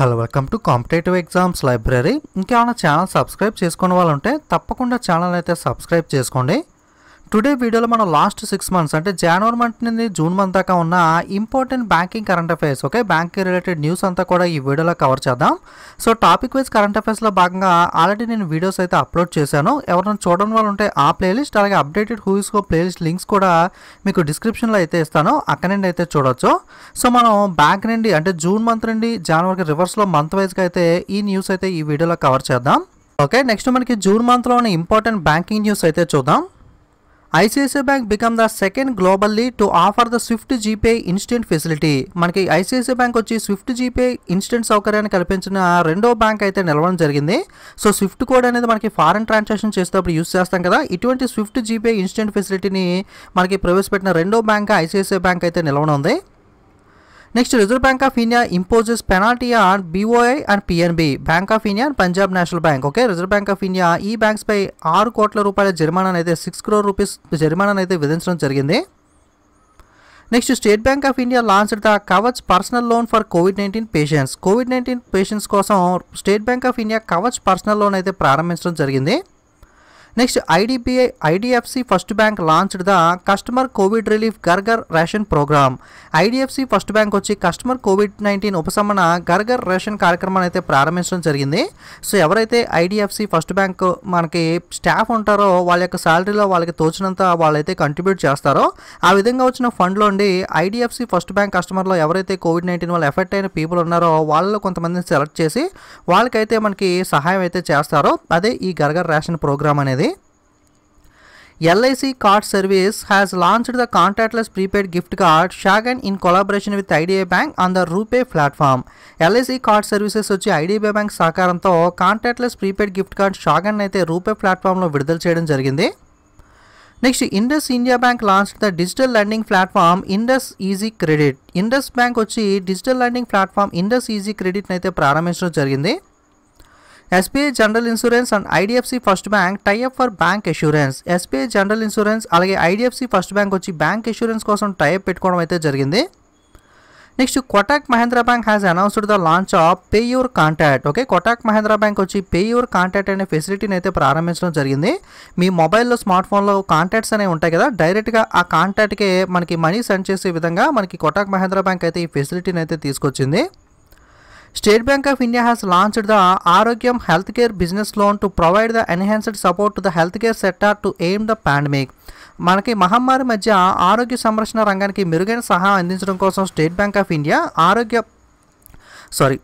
Hello welcome to competitive exams library ఇంకేమైనా channel subscribe చేసుకునే వాళ్ళు ఉంటే తప్పకుండా ఛానల్ అయితే సబ్స్క్రైబ్ చేసుకోండి టుడే వీడియోలో మనం లాస్ట్ సిక్స్ మంత్స్ అంటే జనవరి మంత్ నుండి జూన్ మంత్ దాకా ఉన్న important banking current affairs okay బ్యాంక్కి రిలేటెడ్ న్యూస్ అంతా కూడా ఈ వీడియోలో కవర్ చేద్దాం సో టాపిక్ వైజ్ కరెంట్ అఫైర్స్లో భాగంగా ఆల్రెడీ నేను వీడియోస్ అయితే అప్లోడ్ చేశాను ఎవరైనా చూడడం వల్ల ఉంటే ఆ ప్లేలిస్ట్ అలాగే అప్డేటెడ్ హూయిస్కో ప్లేలిస్ట్ లింక్స్ కూడా మీకు డిస్క్రిప్షన్లో అయితే ఇస్తాను అక్కడ నుండి అయితే చూడొచ్చు సో మనం బ్యాంక్ నుండి అంటే జూన్ మంత్ నుండి జనవరికి రివర్స్లో మంత్ వైజ్గా అయితే ఈ న్యూస్ అయితే ఈ వీడియోలో కవర్ చేద్దాం ఓకే నెక్స్ట్ మనకి జూన్ మంత్లో ఉన్న ఇంపార్టెంట్ బ్యాంకింగ్ న్యూస్ అయితే చూద్దాం ICICI bank become the second globally to offer the swift GPay instant facility మనకి ఐసిఐసిఐ బ్యాంక్ వచ్చి స్విఫ్ట్ జీపే ఇన్స్టెంట్ సౌకర్యాన్ని కల్పించిన రెండో బ్యాంక్ అయితే నిలవడం జరిగింది సో స్విఫ్ట్ కోడ్ అనేది మనకి ఫారెన్ ట్రాన్సాక్షన్ చేసేటప్పుడు యూస్ చేస్తాం కదా ఇటువంటి స్విఫ్ట్ జీపే ఇన్స్టెంట్ ఫెసిలిటీని మనకి ప్రవేశపెట్టిన రెండో బ్యాంక్ ఐసిఐసిఐ బ్యాంక్ అయితే నిలవడం ఉంది Next, Reserve Bank of India imposes penalty on BOI and PNB, Bank of India and Punjab National Bank. Okay reserve bank of India ఈ బ్యాంక్స్ పై ఆరు కోట్ల రూపాయల జరిమానాను అయితే సిక్స్ క్రోర్ రూపీస్ జరిమానాను అయితే విధించడం జరిగింది next state bank of India launched the Kavach personal loan for Covid nineteen patients Covid nineteen patients కోసం state bank of India Kavach personal loan అయితే ప్రారంభించడం జరిగింది next IDBI IDFC first bank launched the customer Covid relief గర్గర్ ration programme IDFC first bank వచ్చి customer Covid nineteen ఉపశమన గర్గర్ ration కార్యక్రమాన్ని అయితే ప్రారంభించడం జరిగింది సో ఎవరైతే ఐడిఎఫ్సి ఫస్ట్ బ్యాంక్ మనకి స్టాఫ్ ఉంటారో వాళ్ళ యొక్క శాలరీలో వాళ్ళకి తోచినంత వాళ్ళైతే కంట్రిబ్యూట్ చేస్తారో ఆ విధంగా వచ్చిన ఫండ్లో ఉండి ఐడిఎఫ్సి ఫస్ట్ బ్యాంక్ కస్టమర్లో ఎవరైతే కోవిడ్ నైన్టీన్ వల్ల ఎఫెక్ట్ అయిన పీపుల్ ఉన్నారో వాళ్ళలో కొంతమందిని సెలెక్ట్ చేసి వాళ్ళకైతే మనకి సహాయం అయితే చేస్తారో అదే ఈ గర్గర్ రేషన్ ప్రోగ్రామ్ అనేది LIC Card Service has launched the contactless prepaid gift card Shagan in collaboration with IDBI bank on the RuPay platform. LIC Card Services వచ్చి ఐడిబిఐ బ్యాంక్ సహకారంతో contactless prepaid gift card Shagun అయితే RuPay ప్లాట్ఫామ్లో విడుదల చేయడం జరిగింది next Indus India bank launch the digital lending platform Indus easy credit Indus bank వచ్చి digital lending platform Indus easy క్రెడిట్ని అయితే ప్రారంభించడం జరిగింది SBI general insurance and IDFC first bank tie up for bank insurance SBI general insurance అలాగే ఐడిఎఫ్సి ఫస్ట్ బ్యాంక్ వచ్చి bank insurance కోసం tie up పెట్టుకోవడం అయితే జరిగింది next Kotak Mahindra bank has announced the launch of pay your contact okay Kotak Mahindra bank వచ్చి pay your contact అనే ఫెసిలిటీని అయితే ప్రారంభించడం జరిగింది మీ మొబైల్లో స్మార్ట్ ఫోన్లో కాంటాక్ట్స్ అనేవి ఉంటాయి కదా డైరెక్ట్గా ఆ కాంటాక్ట్కే మనకి మనీ సెండ్ చేసే విధంగా మనకి కొటాక్ మహేంద్ర బ్యాంక్ అయితే ఈ ఫెసిలిటీని అయితే తీసుకొచ్చింది state of India has India the Aarogyam health care business loan to provide the enhanced support to the health care sector to aim the pandemic మనకి మహమ్మారి మధ్య ఆరోగ్య సంరక్షణ రంగానికి మెరుగైన సహాయం అందించడం కోసం state bank of India Arogya sorry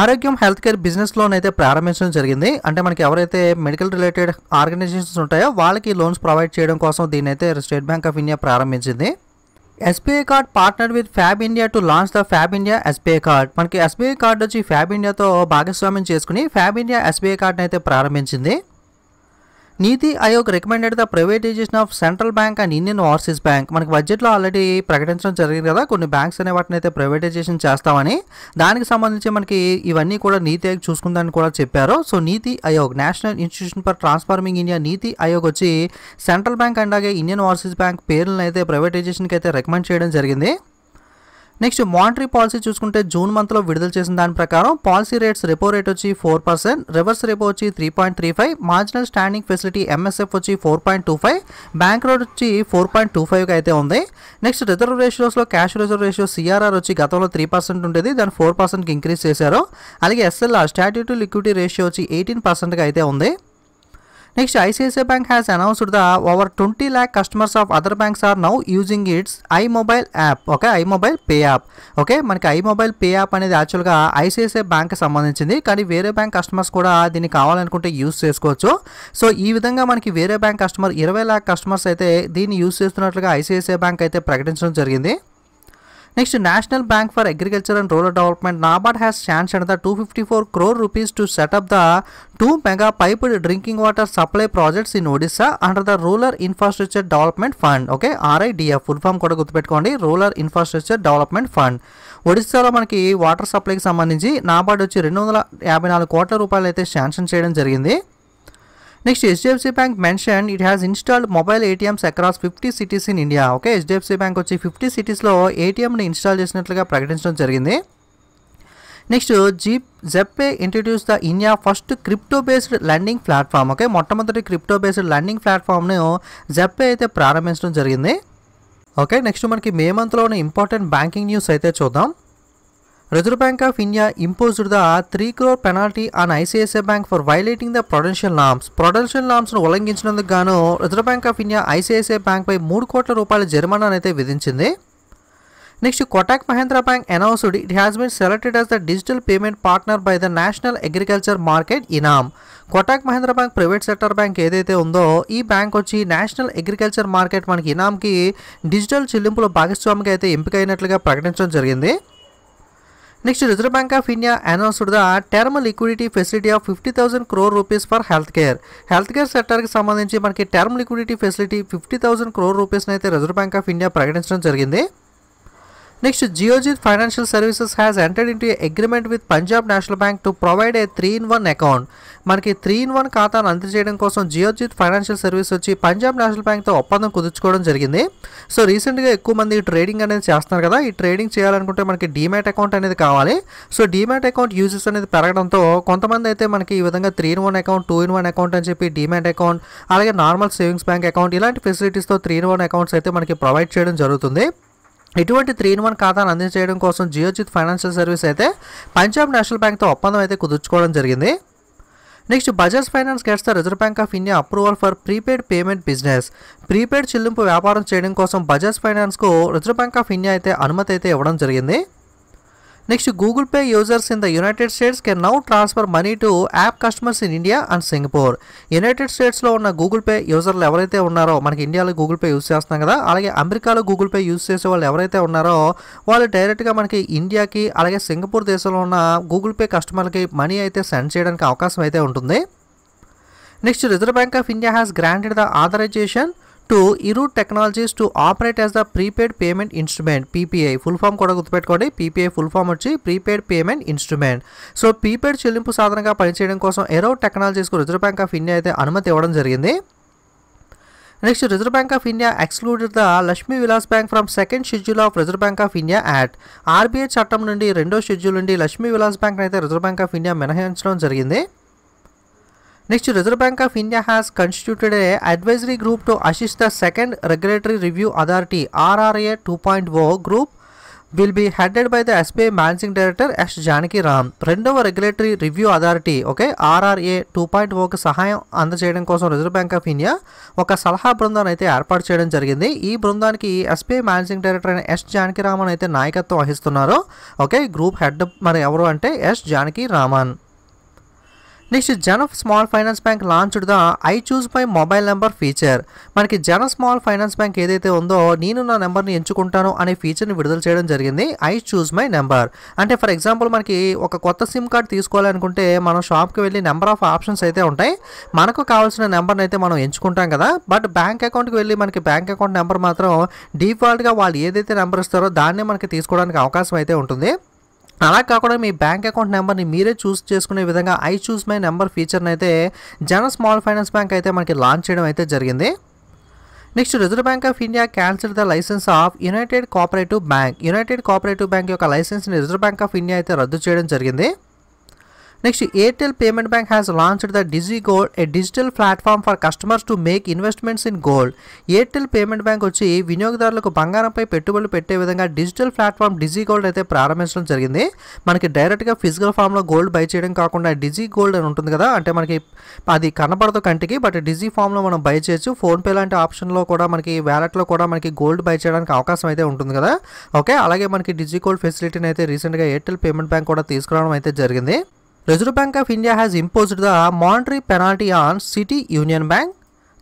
Aarogyam health care business loan అయితే ప్రారంభించడం జరిగింది అంటే మనకి ఎవరైతే మెడికల్ రిలేటెడ్ ఆర్గనైజేషన్స్ ఉంటాయో వాళ్ళకి లోన్స్ ప్రొవైడ్ చేయడం కోసం దీన్ని అయితే స్టేట్ బ్యాంక్ ఆఫ్ ఇండియా ప్రారంభించింది SBI card partner with Fabindia to launch the Fabindia SBI card మనకి ఎస్బీఐ కార్డ్ వచ్చి ఫ్యాబ్ ఇండియాతో భాగస్వామ్యం చేసుకుని ఫ్యాబ్ ఇండియా ఎస్బీఐ కార్డును అయితే ప్రారంభించింది NITI Aayog recommended the privatisation of central bank and Indian overseas bank మనకి బడ్జెట్లో ఆల్రెడీ ప్రకటించడం జరిగింది కదా కొన్ని బ్యాంక్స్ అనే వాటిని అయితే ప్రైవేటైజేషన్ చేస్తామని దానికి సంబంధించి మనకి ఇవన్నీ కూడా నీతి ఆయోగ్ చూసుకుందని కూడా చెప్పారు so NITI Aayog national institution for transforming India NITI Aayog వచ్చి సెంట్రల్ బ్యాంక్ అండ్ అలాగే ఇండియన్ ఓవర్సీస్ బ్యాంక్ పేర్లను అయితే ప్రైవేటైజేషన్కి అయితే రికమెండ్ చేయడం జరిగింది నెక్స్ట్ మానిటరీ పాలసీ చూసుకుంటే జూన్ మంత్లో విడుదల చేసిన దాని ప్రకారం పాలసీ రేట్స్ రెపో రేట్ వచ్చి ఫోర్ పర్సెంట్ రివర్స్ రెపో వచ్చి three point three five marginal standing facility MSF వచ్చి four point two five bank rate వచ్చి ఫోర్ పాయింట్ టూ ఫైవ్కి అయితే ఉంది నెక్స్ట్ రిజర్వ్ లో క్యాష్ రిజర్వ్ రేషియో సిఆర్ఆర్ వచ్చి గతంలో త్రీ పర్సెంట్ ఉండేది దాన్ని ఫోర్ పర్సెంట్కి ఇంక్రీజ్ చేశారు అలాగే ఎస్ఎల్ఆర్ స్టాట్యూటరీ లిక్విడిటీ రేషియో వచ్చి ఎయిటీన్ పర్సెంట్గా అయితే ఉంది next ICICI bank has announced the over twenty lakh customers of other banks are now using its iMobile app okay iMobile pay app okay మనకి iMobile pay app అనేది యాక్చువల్గా ICICI bank సంబంధించింది కానీ వేరే bank customers కూడా దీన్ని కావాలనుకుంటే use చేసుకోవచ్చు సో ఈ విధంగా మనకి వేరే బ్యాంక్ కస్టమర్ ఇరవై ల్యాక్ కస్టమర్స్ అయితే దీన్ని యూజ్ చేస్తున్నట్లుగా ఐసిఐసిఐ బ్యాంక్ అయితే ప్రకటించడం జరిగింది next national bank for agriculture and rural development NABARD has chance and the two fifty four crore rupees to set up the two mega pipe drinking water supply projects in Odisha under the rural infrastructure development fund okay RIDF full form కూడా గుర్తుపెట్టుకోండి rural infrastructure development fund ఒడిశాలో మనకి water సప్లైకి సంబంధించి నాబార్డ్ వచ్చి రెండు వందల యాభై నాలుగు కోట్ల రూపాయలు అయితే శాంక్షన్ చేయడం జరిగింది next HDFC bank mention it has installed mobile ATMs across fifty cities in India okay HDFC bank వచ్చి ఫిఫ్టీ సిటీస్లో ఏటీఎంని ఇన్స్టాల్ చేసినట్లుగా ప్రకటించడం జరిగింది నెక్స్ట్ జీప్ ZebPay introduce the India first crypto based landing platform okay మొట్టమొదటి క్రిప్టో బేస్డ్ ల్యాండింగ్ ప్లాట్ఫామ్ను ZebPay అయితే ప్రారంభించడం జరిగింది ఓకే నెక్స్ట్ మనకి మే మంత్లో ఉన్న ఇంపార్టెంట్ బ్యాంకింగ్ న్యూస్ అయితే చూద్దాం reserve bank of India imposed the three crore penalty on ICICI bank for violating the prudential norms prudential norms ను ఉల్లంఘించినందుకు గాను reserve bank of India ICICI bank పై మూడు కోట్ల రూపాయల జరిమానా అయితే విధించింది next Kotak Mahindra bank announced it has been selected as the digital payment partner by the national agriculture market eNAM Kotak Mahindra bank private sector bank ఏదైతే ఉందో ఈ బ్యాంక్ వచ్చి నేషనల్ అగ్రికల్చర్ మార్కెట్ మనకి ఇనామ్కి డిజిటల్ చెల్లింపుల భాగస్వామికి అయితే ఎంపికైనట్లుగా ప్రకటించడం జరిగింది next reserve bank of India announced the term liquidity facility of fifty thousand crore rupees for health care health care సెక్టర్కి సంబంధించి మనకి term liquidity facility fifty thousand crore రూపీస్ని అయితే రిజర్వ్ బ్యాంక్ ఆఫ్ ఇండియా ప్రకటించడం జరిగింది next Geojit financial services has entered into agreement with Punjab national bank to provide a three 3-in-1 మనకి three in one ఖాతాను అందజేయడం కోసం జియోజిత్ ఫైనాన్షియల్ సర్వీస్ వచ్చి పంజాబ్ నేషనల్ బ్యాంక్తో ఒప్పందం కుదుర్చుకోవడం జరిగింది సో రీసెంట్గా ఎక్కువ మంది ట్రేడింగ్ అనేది చేస్తున్నారు కదా ఈ ట్రేడింగ్ చేయాలనుకుంటే మనకి డిమాట్ అకౌంట్ అనేది కావాలి సో డిమాట్ అకౌంట్ యూజెస్ అనేది పెరగడంతో కొంతమంది అయితే మనకి ఈ విధంగా three in one account two in one account అని చెప్పి డిమాట్ అకౌంట్ అలాగే నార్మల్ సేవింగ్స్ బ్యాంక్ అకౌంట్ ఇలాంటి ఫెసిలిటీస్తో త్రీ ఇన్ వన్ అకౌంట్స్ అయితే మనకి ప్రొవైడ్ చేయడం జరుగుతుంది ఇటువంటి త్రీ ఇన్ వన్ ఖాతాను అందించేయడం కోసం జియోజిత్ ఫైనాన్షియల్ సర్వీస్ అయితే పంజాబ్ నేషనల్ బ్యాంక్తో ఒప్పందం అయితే కుదుర్చుకోవడం జరిగింది next Bajaj finance gets the reserve bank of India approval for prepaid payment business prepaid చెల్లింపు వ్యాపారం చేయడం కోసం బజాజ్ ఫైనాన్స్కు రిజర్వ్ బ్యాంక్ ఆఫ్ ఇండియా అయితే అనుమతి అయితే ఇవ్వడం జరిగింది next Google pay users in the United States can now transfer money to app customers in India and Singapore United స్టేట్స్లో ఉన్న గూగుల్ పే యూజర్లు ఎవరైతే ఉన్నారో మనకి ఇండియాలో గూగుల్ పే యూస్ చేస్తున్నాం కదా అలాగే అమెరికాలో గూగుల్ పే యూస్ చేసే వాళ్ళు ఎవరైతే ఉన్నారో వాళ్ళు డైరెక్ట్గా మనకి ఇండియాకి అలాగే సింగపూర్ దేశంలో ఉన్న గూగుల్ పే కస్టమర్లకి మనీ అయితే సెండ్ చేయడానికి అవకాశం అయితే ఉంటుంది next reserve bank of India has granted the authorisation to Eroute technologies to operate as the prepaid payment instrument PPI full form కూడా గుర్తుపెట్టుకోండి పీపీఐ ఫుల్ ఫామ్ వచ్చి prepaid payment instrument so prepaid చెల్లింపు సాధనంగా పనిచేయడం కోసం ఎరో టెక్నాలజీస్కు reserve bank of India అయితే అనుమతి ఇవ్వడం జరిగింది next reserve bank of India excluded the Lakshmi Vilas bank from second schedule of reserve bank of India act RBI చట్టం నుండి రెండో షెడ్యూల్ నుండి లక్ష్మీ విలాస్ బ్యాంక్ అయితే రిజర్వ్ బ్యాంక్ ఆఫ్ ఇండియా మినహాయించడం జరిగింది next reserve bank of India has constituted a advisory group to group the second regulatory review authority RRA two point O group will be headed by the SBI managing director S Janakiraman రెండవ regulatory review authority okay RRA two point ఓకి సహాయం అందజేయడం కోసం reserve bank of India ఒక సలహా బృందాన్ని అయితే ఏర్పాటు చేయడం జరిగింది ఈ బృందానికి ఎస్బీఐ మేనేజింగ్ డైరెక్టర్ అయిన ఎస్ జానకి రామన్ అయితే నాయకత్వం వహిస్తున్నారు ఓకే గ్రూప్ హెడ్ మరి ఎవరు అంటే S Janakiraman next Jana small finance bank launched the I choose my mobile number feature మనకి Jana small finance bank ఏదైతే ఉందో నేను నా నెంబర్ని ఎంచుకుంటాను అనే ఫీచర్ని విడుదల చేయడం జరిగింది ఐ చూస్ మై నెంబర్ అంటే ఫర్ ఎగ్జాంపుల్ మనకి ఒక కొత్త సిమ్ కార్డ్ తీసుకోవాలనుకుంటే మనం షాప్కి వెళ్ళి నెంబర్ ఆఫ్ ఆప్షన్స్ అయితే ఉంటాయి మనకు కావాల్సిన నెంబర్ని అయితే మనం ఎంచుకుంటాం కదా బట్ బ్యాంక్ అకౌంట్కి వెళ్ళి మనకి బ్యాంక్ అకౌంట్ నెంబర్ మాత్రం డిఫాల్ట్గా వాళ్ళు ఏదైతే నెంబర్ ఇస్తారో దాన్నే మనకి తీసుకోవడానికి అవకాశం అయితే ఉంటుంది అలా కాకుండా మీ బ్యాంక్ అకౌంట్ నెంబర్ని మీరే చూస్ చేసుకునే విధంగా ఐ చూస్ మై నెంబర్ ఫీచర్ని అయితే జన స్మాల్ ఫైనాన్స్ బ్యాంక్ అయితే మనకి లాంచ్ చేయడం అయితే జరిగింది next reserve bank of India cancel the licence of united cooperative bank united cooperative bank యొక్క లైసెన్స్ని రిజర్వ్ బ్యాంక్ ఆఫ్ ఇండియా అయితే రద్దు చేయడం జరిగింది Airtel payment bank has launched the digi gold a digital platform for customers to make investments in gold Airtel payment bank వచ్చి వినియోగదారులకు బంగారంపై పెట్టుబడులు పెట్టే విధంగా డిజిటల్ ప్లాట్ఫామ్ డిజీ గోల్డ్ అయితే ప్రారంభించడం జరిగింది మనకి డైరెక్ట్గా ఫిజికల్ ఫామ్లో గోల్డ్ బై చేయడం కాకుండా డిజీ గోల్డ్ అని ఉంటుంది కదా అంటే మనకి అది కనపడదు కంటికి బట్ డిజీ ఫామ్లో మనం బై చేయొచ్చు ఫోన్పే లాంటి ఆప్షన్లో కూడా మనకి వ్యాలెట్లో కూడా మనకి గోల్డ్ బై చేయడానికి అవకాశం అయితే ఉంటుంది కదా ఓకే అలాగే మనకి డిజీ గోల్డ్ ఫెసిలిటీని అయితే రీసెంట్గా ఎయిర్టెల్ పేమెంట్ బ్యాంక్ కూడా తీసుకురావడం అయితే జరిగింది reserve bank of India has imposed the monetary penalty on city union bank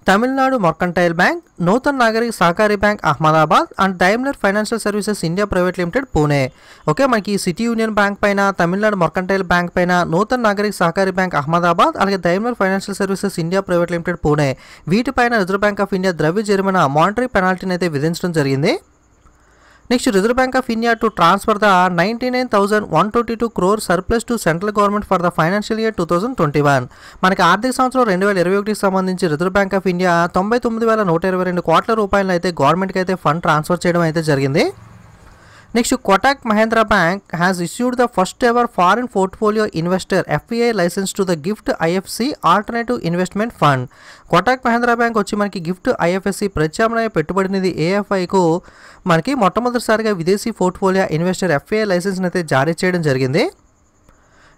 Tamil Nadu mercantile bank Nutan Nagarik Sahakari bank Ahmedabad and Daimler financial services India private limited Pune okay మనకి సిటీ యూనియన్ బ్యాంక్ పైన Tamil Nadu mercantile bank పైన Nutan Nagarik Sahakari bank Ahmedabad అలాగే Daimler financial services India private limited Pune వీటిపైన reserve bank of India ద్రవ్య జరిమానా monetary పెనాల్టీని అయితే విధించడం జరిగింది next reserve bank of India to transfer the ninety nine thousand one twenty two crore surplus to central government for the financial year two thousand twenty one మనకి ఆర్థిక సంవత్సరం రెండు వేల ఇరవై ఒకటికి సంబంధించి రిజర్వ్ బ్యాంక్ ఆఫ్ ఇండియా తొంభై తొమ్మిది వేల నూట ఇరవై రెండు కోట్ల రూపాయలను అయితే గవర్నమెంట్కి అయితే ఫండ్ ట్రాన్స్ఫర్ చేయడం అయితే జరిగింది next Kotak Mahindra bank has issued the first ever foreign portfolio investor FEI licence to the GIFT IFC alternative investment fund Kotak Mahindra bank వచ్చి మనకి గిఫ్ట్ ఐఎఫ్ఎస్సి ప్రత్యామ్నాయ పెట్టుబడినది ఏఎఫ్ఐకు మనకి మొట్టమొదటిసారిగా విదేశీ పోర్ట్ఫోలియో ఇన్వెస్టర్ ఎఫ్ఐఐ లైసెన్స్ అయితే జారీ చేయడం జరిగింది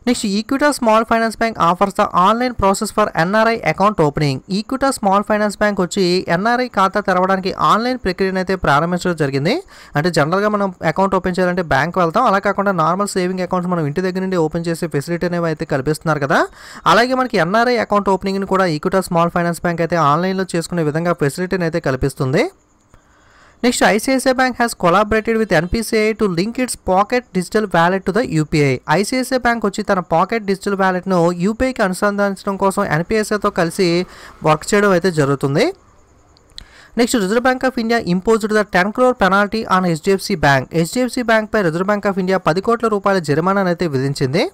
next Equitas small finance bank offers the online process for NRI account opening Equitas small finance bank వచ్చి ఎన్ఆర్ఐ ఖాతా తెరవడానికి ఆన్లైన్ ప్రక్రియను అయితే ప్రారంభించడం జరిగింది అంటే జనరల్గా మనం అకౌంట్ ఓపెన్ చేయాలంటే బ్యాంక్ వెళ్తాం అలా కాకుండా నార్మల్ సేవింగ్ అకౌంట్స్ మనం ఇంటి దగ్గర నుండి ఓపెన్ చేసే ఫెసిలిటీ అనేవి అయితే కల్పిస్తున్నారు కదా అలాగే మనకి ఎన్ఆర్ఐ అకౌంట్ ఓపెనింగ్ని కూడా ఈక్విటా స్మాల్ ఫైనాన్స్ బ్యాంక్ అయితే ఆన్లైన్లో చేసుకునే విధంగా ఫెసిలిటీని అయితే కల్పిస్తుంది next ICICI bank has collaborated with NPCI to link its pocket digital wallet to the UPI ICICI bank వచ్చి తన పాకెట్ డిజిటల్ వ్యాలెట్ను యూపీఐకి అనుసంధానించడం కోసం ఎన్పిఎస్ఐతో కలిసి వర్క్ చేయడం అయితే జరుగుతుంది next reserve bank of India imposed the ten crore penalty on HDFC bank HDFC బ్యాంక్పై reserve bank of India పది కోట్ల రూపాయల జరిమానా అయితే విధించింది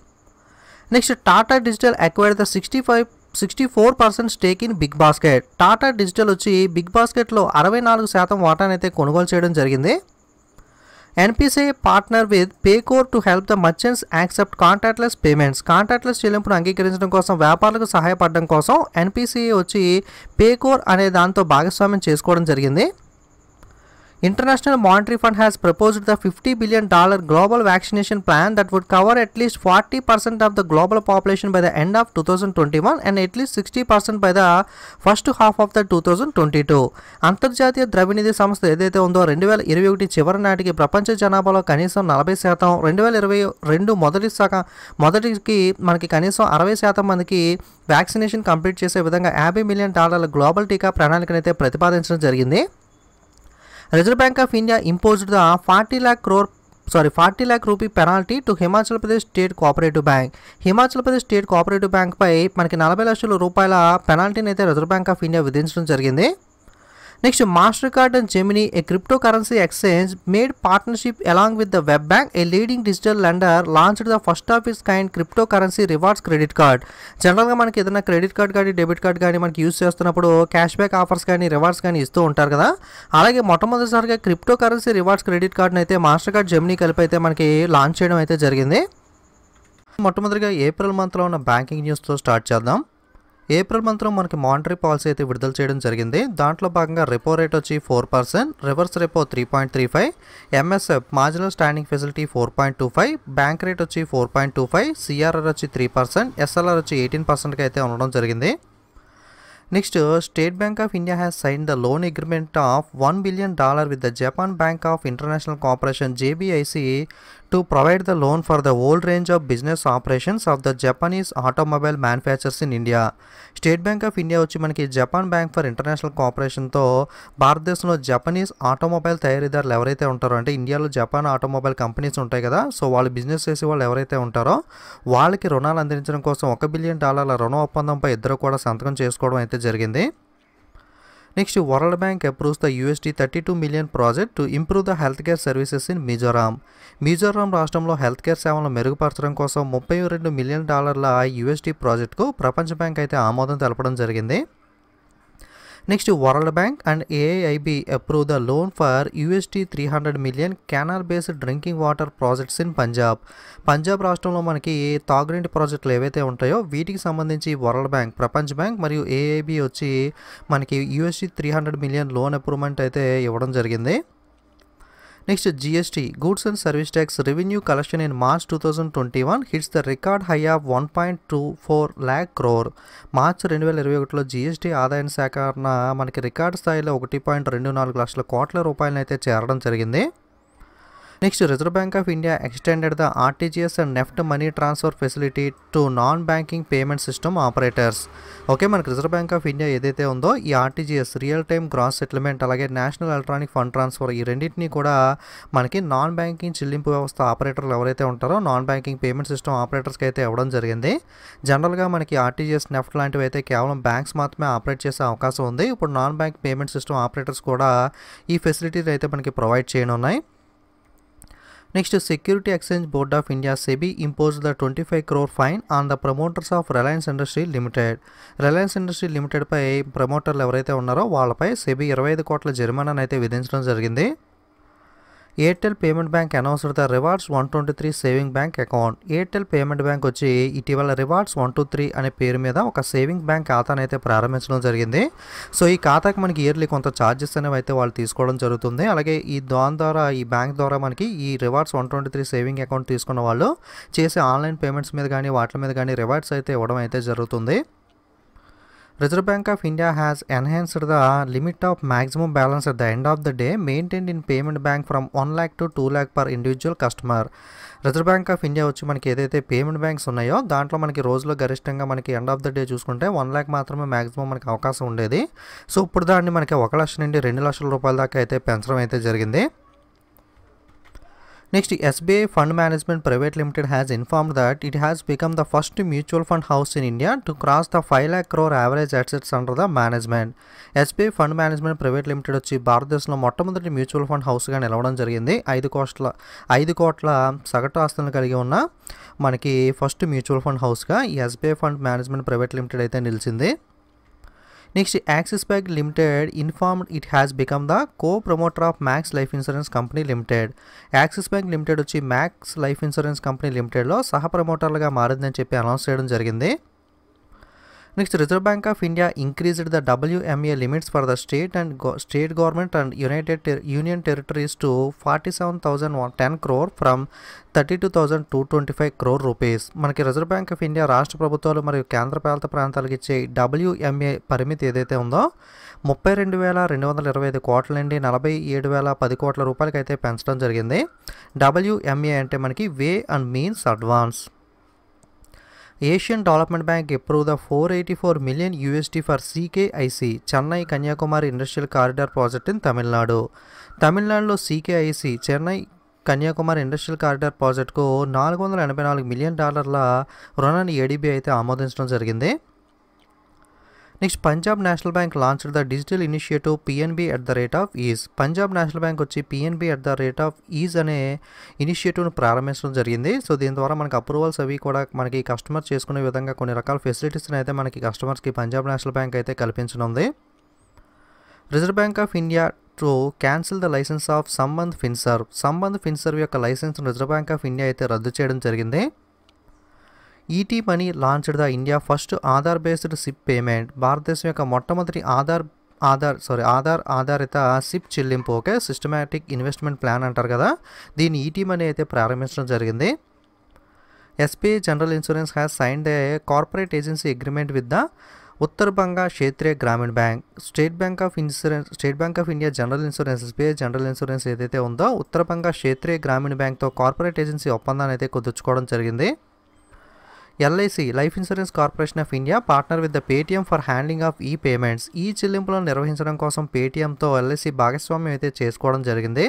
next Tata digital acquire the sixty five sixty four percent stake in big basket Tata digital వచ్చి big బాస్కెట్లో అరవై నాలుగు శాతం వాటానైతే కొనుగోలు చేయడం జరిగింది NPCI partner with PayCore to help the merchants accept contactless payments contactless చెల్లింపును అంగీకరించడం కోసం వ్యాపారులకు సహాయపడడం కోసం ఎన్పిసిఐ వచ్చి పేకోర్ అనే దాంతో భాగస్వామ్యం చేసుకోవడం జరిగింది International Monetary Fund has proposed the 50 billion dollar global vaccination plan that would cover at least 40% of the global population by the end of 2021 and at least 60% by the first half of the two thousand twenty two అంతర్జాతీయ ద్రవ్యనిధి సంస్థ ఏదైతే ఉందో రెండు వేల ఇరవై ఒకటి చివరి నాటికి ప్రపంచ జనాభాలో కనీసం నలభై శాతం రెండు వేల ఇరవై రెండు మొదటి శాఖ మొదటికి మనకి కనీసం అరవై శాతం మందికి వ్యాక్సినేషన్ కంప్లీట్ చేసే విధంగా యాభై మిలియన్ డాలర్ల గ్లోబల్ టీకా ప్రణాళికనైతే ప్రతిపాదించడం జరిగింది reserve bank of India imposed the forty lakh crore sorry forty lakh rupee penalty to Himachal Pradesh state cooperative bank Himachal Pradesh state cooperative బ్యాంక్పై మనకి నలభై లక్షల రూపాయల పెనాల్టీని అయితే రిజర్వ్ బ్యాంక్ ఆఫ్ ఇండియా విధించడం జరిగింది next master Next, MasterCard and Gemini, a cryptocurrency exchange, made partnership along with web bank a leading digital lender launched the first of its kind cryptocurrency rewards credit card జనరల్గా మనకి ఏదైనా credit card కానీ debit card కానీ మనకి use చేస్తున్నప్పుడు cash back offers కానీ rewards కానీ ఇస్తూ ఉంటారు కదా అలాగే మొట్టమొదటిసారిగా క్రిప్టో కరెన్సీ రివార్డ్స్ క్రెడిట్ కార్డ్ని అయితే మాస్టర్ కార్డ్ జెమినీ కలిపి అయితే మనకి లాంచ్ చేయడం అయితే జరిగింది మొట్టమొదటిగా ఏప్రిల్ మంత్లో ఉన్న బ్యాంకింగ్ న్యూస్తో స్టార్ట్ చేద్దాం ఏప్రిల్ మంత్లో మనకి మానిటరీ పాలసీ అయితే విడుదల చేయడం జరిగింది దాంట్లో భాగంగా రెపో రేట్ వచ్చి four percent reverse repo three point three five MSF marginal standing facility four point two five bank rate వచ్చి four point two five CRR వచ్చి త్రీ పర్సెంట్ ఎస్ఎల్ఆర్ వచ్చి ఎయిటీన్ పర్సెంట్కి అయితే ఉండడం జరిగింది next state bank of India has sign the loan agreement of one billion dollar with the Japan bank of international corporation JBIC to provide the loan for the old range of business operations of the Japanese automobile manufacturers in India state bank of India వచ్చి మనకి Japan bank for international కోఆపరేషన్తో భారతదేశంలో Japanese automobile తయారీదారులు ఎవరైతే ఉంటారో అంటే ఇండియాలో Japan automobile companies ఉంటాయి కదా సో వాళ్ళు బిజినెస్ చేసే వాళ్ళు ఎవరైతే ఉంటారో వాళ్ళకి రుణాలు అందించడం కోసం ఒక బిలియన్ డాలర్ల రుణ ఒప్పందంపై ఇద్దరు కూడా సంతకం చేసుకోవడం అయితే జరిగింది Next, World Bank approves the USD 32 million project to improve the healthcare services in Mizoram Mizoram రాష్ట్రంలో హెల్త్ కేర్ సేవలను మెరుగుపరచడం కోసం ముప్పై రెండు మిలియన్ డాలర్ల ఆ యూఎస్డీ ప్రాజెక్ట్కు ప్రపంచ బ్యాంక్ అయితే ఆమోదం తెలపడం జరిగింది next bank and Bank approve the loan for loan three hundred million million canal drinking water projects in Punjab Punjab రాష్ట్రంలో మనకి తాగునీటి ప్రాజెక్టులు ఏవైతే ఉంటాయో వీటికి సంబంధించి వరల్డ్ బ్యాంక్ ప్రపంచ బ్యాంక్ మరియు ఏఐబి వచ్చి మనకి USD three hundred million loan approvement అయితే ఇవ్వడం జరిగింది next GST goods and service tax revenue collection in March two thousand twenty one hits the record high of one point two four lakh crore March రెండు వేల ఇరవై ఒకటిలో GST ఆదాయం సేకరణ మనకి రికార్డ్ స్థాయిలో ఒకటి పాయింట్ రెండు నాలుగు లక్షల కోట్ల రూపాయలను అయితే చేరడం జరిగింది next reserve bank of India extended the RTGS and NEFT money transfer facility to non banking payment system operators okay మనకి రిజర్వ్ బ్యాంక్ ఆఫ్ ఇండియా ఏదైతే ఉందో ఈ RTGS real time gross settlement అలాగే నేషనల్ ఎలక్ట్రానిక్ ఫండ్ ట్రాన్స్ఫర్ ఈ రెండింటినీ కూడా మనకి non banking చెల్లింపు వ్యవస్థ ఆపరేటర్లు ఎవరైతే ఉంటారో నాన్ బ్యాంకింగ్ పేమెంట్ సిస్టమ్ ఆపరేటర్స్కి అయితే ఇవ్వడం జరిగింది జనరల్గా మనకి ఆర్టీజీఎస్ నెఫ్ట్ లాంటివి అయితే కేవలం బ్యాంక్స్ మాత్రమే ఆపరేట్ చేసే అవకాశం ఉంది ఇప్పుడు non bank payment system operators కూడా ఈ ఫెసిలిటీస్ అయితే మనకి ప్రొవైడ్ చేయనున్నాయి next security exchange board of India SEBI imposed the twenty five crore fine on the promoters of Reliance industry limited Reliance industry లిమిటెడ్పై ప్రమోటర్లు ఎవరైతే ఉన్నారో వాళ్ళపై సెబీ ఇరవై ఐదు కోట్ల జరిమానాన్ని అయితే విధించడం జరిగింది Airtel payment bank announce the rewards one twenty three saving bank account Airtel payment bank వచ్చి ఇటీవల రివార్డ్స్ వన్ టూ త్రీ అనే పేరు మీద ఒక సేవింగ్ బ్యాంక్ ఖాతాను అయితే ప్రారంభించడం జరిగింది సో ఈ ఖాతాకి మనకి ఇయర్లీ కొంత ఛార్జెస్ అనేవి అయితే వాళ్ళు తీసుకోవడం జరుగుతుంది అలాగే ఈ దాని ద్వారా ఈ బ్యాంక్ ద్వారా మనకి ఈ rewards one twenty three saving account తీసుకున్న వాళ్ళు చేసే ఆన్లైన్ పేమెంట్స్ మీద కానీ వాటి మీద కానీ రివార్డ్స్ అయితే ఇవ్వడం అయితే జరుగుతుంది reserve bank of India has enhanced the limit of maximum balance at the end of the day maintain in payment bank from one lakh to two lakh per individual customer reserve bank of India వచ్చి మనకి ఏదైతే payment banks ఉన్నాయో దాంట్లో మనకి రోజులో గరిష్టంగా మనకి end of the day చూసుకుంటే వన్ ల్యాక్ మాత్రమే మ్యాక్సిమం మనకి అవకాశం ఉండేది సో ఇప్పుడు దాన్ని మనకి ఒక లక్ష నుండి రెండు లక్షల రూపాయల దాకా అయితే పెంచడం అయితే జరిగింది Next, SBI Fund Management Private Limited has informed that it has become the first mutual fund house in India to cross the 5 lakh crore average assets under the management. SBI Fund Management Private Limited వచ్చి భారతదేశంలో మొట్టమొదటి mutual fund హౌస్గా నిలవడం జరిగింది ఐదు కోట్ల ఐదు కోట్ల సగటు ఆస్తులను కలిగి ఉన్న మనకి ఫస్ట్ మ్యూచువల్ ఫండ్ హౌస్గా SBI fund management private limited అయితే నిలిచింది next Axis bank limited inform it has become the co promoter of Max life insurance company limited Axis bank limited వచ్చి మ్యాక్స్ లైఫ్ ఇన్సూరెన్స్ కంపెనీ లిమిటెడ్లో సహ ప్రమోటర్లుగా మారిందని చెప్పి announce చేయడం జరిగింది next bank of India increased the WMA limits for the state and state government and united union territories to forty seven thousand one ten crore from thirty two thousand two twenty five crore rupees మనకి reserve bank of India రాష్ట్ర ప్రభుత్వాలు మరియు కేంద్రపాలిత ప్రాంతాలకు ఇచ్చే WMA పరిమితి ఏదైతే ఉందో ముప్పై రెండు వేల రెండు వందల ఇరవై ఐదు కోట్ల నుండి నలభై ఏడు వేల పది కోట్ల రూపాయలకైతే పెంచడం జరిగింది డబ్ల్యూఎంఏ అంటే మనకి way and means advance Asian development bank approve the four eighty four million USD for CKIC Chennai Kanyakumari industrial corridor project in Tamil Nadu తమిళనాడులో CKIC Chennai Kanyakumari industrial corridor ప్రాజెక్టుకు నాలుగు వందల ఎనభై నాలుగు మిలియన్ డాలర్ల రుణాన్ని ఏడీబీ అయితే ఆమోదించడం జరిగింది next Punjab national bank launched the digital initiative PNB at the rate of ease Punjab national bank వచ్చి PNB at the rate of ease అనే ఇనిషియేటివ్ను ప్రారంభించడం జరిగింది సో దీని ద్వారా మనకి అప్రూవల్స్ అవి కూడా మనకి కస్టమర్ చేసుకునే విధంగా కొన్ని రకాల ఫెసిలిటీస్ని అయితే మనకి కస్టమర్స్కి పంజాబ్ నేషనల్ బ్యాంక్ అయితే కల్పించనుంది reserve bank of India to cancel the licence of Sambandh Finserv Sambandh Finserv యొక్క licence reserve bank of India అయితే రద్దు చేయడం జరిగింది ET money launched the India first Aadhaar based SIP payment భారతదేశం యొక్క మొట్టమొదటి ఆధార్ ఆధార్ సారీ ఆధార్ ఆధారిత సిప్ చెల్లింపు ఓకే సిస్టమేటిక్ ఇన్వెస్ట్మెంట్ ప్లాన్ అంటారు కదా దీన్ని ఈటీ e మనీ అయితే ప్రారంభించడం జరిగింది SBI general insurance has signed a corporate agency agreement with the Uttar Banga Kshetriya Gramin bank state bank of insurance state bank of India general insurance SBI general insurance ఏదైతే ఉందో ఉత్తర బంగా క్షేత్రీయ గ్రామీణ బ్యాంక్తో corporate agency ఒప్పందాన్ని అయితే కుదుర్చుకోవడం జరిగింది LIC life insurance corporation of India partner with the Paytm for handling of e payments ఈ చెల్లింపులను నిర్వహించడం కోసం పేటీఎంతో ఎల్ఐసి భాగస్వామ్యం అయితే చేసుకోవడం జరిగింది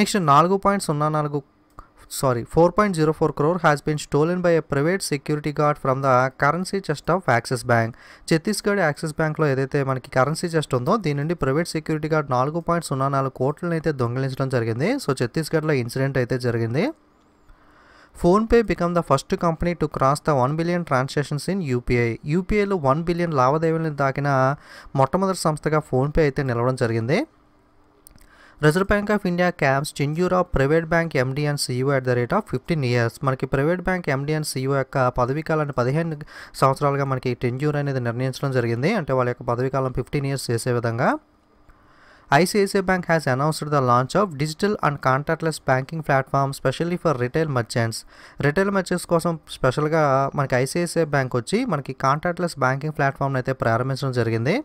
నెక్స్ట్ నాలుగు పాయింట్ సున్నా నాలుగు sorry four point zero four crore has been stolen by a private security guard from the currency chest of Axis bank Chhattisgarh Axis బ్యాంక్లో ఏదైతే మనకి కరెన్సీ చెస్ట్ ఉందో దీని నుండి ప్రైవేట్ సెక్యూరిటీ గార్డ్ నాలుగు పాయింట్ సున్నా నాలుగు కోట్లను అయితే దొంగిలించడం జరిగింది సో ఛత్తీస్గఢ్లో ఇన్సిడెంట్ అయితే జరిగింది PhonePe become the first company to cross the one billion transactions in UPI యూపీఐలో వన్ బిలియన్ లావాదేవీలను దాకిన మొట్టమొదటి సంస్థగా ఫోన్పే అయితే నిలవడం జరిగింది reserve bank of India caps of private bank MD and CEO at the rate of fifteen years మనకి private bank MD and CEO యొక్క కాలాన్ని పదిహేను సంవత్సరాలుగా మనకి టెంజూర్ అనేది నిర్ణయించడం జరిగింది అంటే వాళ్ళ యొక్క కాలం ఫిఫ్టీన్ ఇయర్స్ చేసే విధంగా ICICI bank has announced the launch of digital and contactless banking platform specially for retail merchants retail merchants కోసం స్పెషల్గా మనకి ఐసిఐసిఐ బ్యాంక్ వచ్చి మనకి కాంటాక్ట్లెస్ బ్యాంకింగ్ ప్లాట్ఫామ్ని అయితే ప్రారంభించడం జరిగింది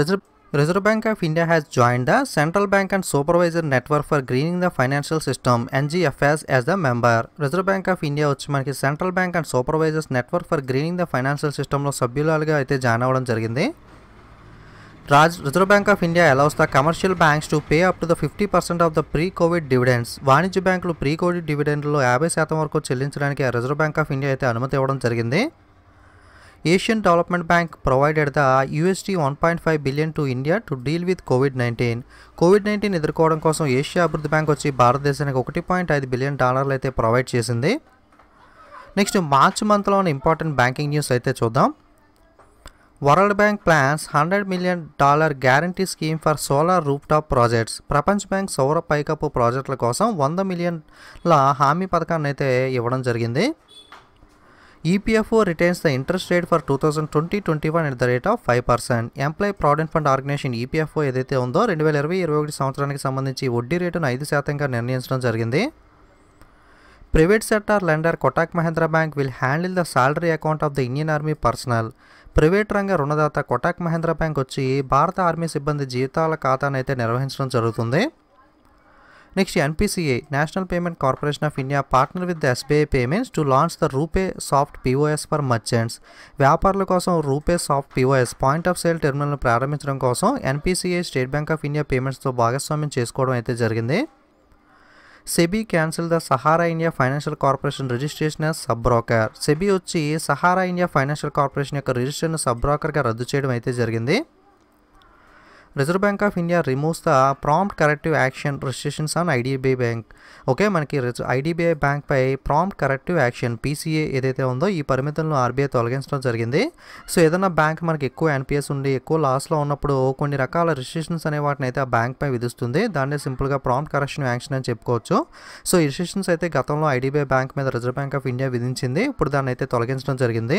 reserve reserve bank of India has join the central bank and supervisor network for greening the financial system NGFS as the member reserve bank of India వచ్చి మనకి central bank and supervisors network for greening the financial సిస్టమ్లో సభ్యులాలుగా అయితే join అవ్వడం జరిగింది reserve bank of India allows the commercial banks to pay up to the fifty percent of the pre covid dividends వాణిజ్య బ్యాంకులు pre Covid డివిడెండ్లో యాభై శాతం వరకు చెల్లించడానికి రిజర్వ్ బ్యాంక్ ఆఫ్ ఇండియా అయితే అనుమతి ఇవ్వడం జరిగింది Asian development bank provided the USD one point five billion to India to deal with covid nineteen covid nineteen ఎదుర్కోవడం కోసం ఏషియా అభివృద్ధి బ్యాంక్ వచ్చి భారతదేశానికి ఒకటి పాయింట్ ఐదు బిలియన్ డాలర్లు అయితే ప్రొవైడ్ చేసింది నెక్స్ట్ మార్చ్ మంత్లో ఉన్న ఇంపార్టెంట్ బ్యాంకింగ్ న్యూస్ అయితే చూద్దాం world bank plans hundred million dollar guarantee scheme for solar top projects ప్రపంచ బ్యాంక్ సౌర పైకప్పు ప్రాజెక్టుల కోసం వంద మిలియన్ల హామీ పథకాన్ని అయితే ఇవ్వడం జరిగింది EPFO retains the interest rate for two thousand twenty twenty one at the rate of five percent employee provident fund organisation EPFO ఏదైతే ఉందో రెండు వేల ఇరవై ఇరవై ఒకటి సంవత్సరానికి సంబంధించి వడ్డీ రేటును ఐదు శాతంగా నిర్ణయించడం జరిగింది private sector lender Kotak Mahindra bank will handle the salary account of the Indian army personnel private రంగ రుణదాత కొటాక్ మహేంద్ర బ్యాంక్ వచ్చి భారత ఆర్మీ సిబ్బంది జీతాల ఖాతానైతే నిర్వహించడం జరుగుతుంది next NPCI national payment corporation of India partner with SBI payments to launch the RuPay soft POS for merchants వ్యాపారుల కోసం RuPay soft POS point of sale టెర్మినల్ను ప్రారంభించడం కోసం NPCI state bank of India పేమెంట్స్తో భాగస్వామ్యం చేసుకోవడం అయితే జరిగింది SEBI cancel the Sahara India financial corporation registration as sub broker SEBI వచ్చి సహారా ఇండియా ఫైనాన్షియల్ కార్పొరేషన్ యొక్క రిజిస్ట్రేషన్ సబ్ బ్రోకర్గా రద్దు చేయడం అయితే జరిగింది reserve bank of India removes the prompt corrective action restrictions on IDBI bank okay మనకి ఐడిబిఐ బ్యాంక్పై prompt corrective action PCA ఏదైతే ఉందో ఈ పరిమితులను ఆర్బీఐ తొలగించడం జరిగింది సో ఏదైనా బ్యాంక్ మనకి ఎక్కువ ఎన్పిఎస్ ఉండి ఎక్కువ లాస్లో ఉన్నప్పుడు కొన్ని రకాల రిజిస్ట్రేషన్స్ అనే వాటిని అయితే ఆ బ్యాంక్పై విధిస్తుంది దాన్ని సింపుల్గా ప్రాంప్ట్ కరెక్షన్ యాక్షన్ అని చెప్పుకోవచ్చు సో ఈ అయితే గతంలో ఐడిబిఐ బ్యాంక్ మీద రిజర్వ్ బ్యాంక్ ఆఫ్ ఇండియా విధించింది ఇప్పుడు దాన్ని అయితే తొలగించడం జరిగింది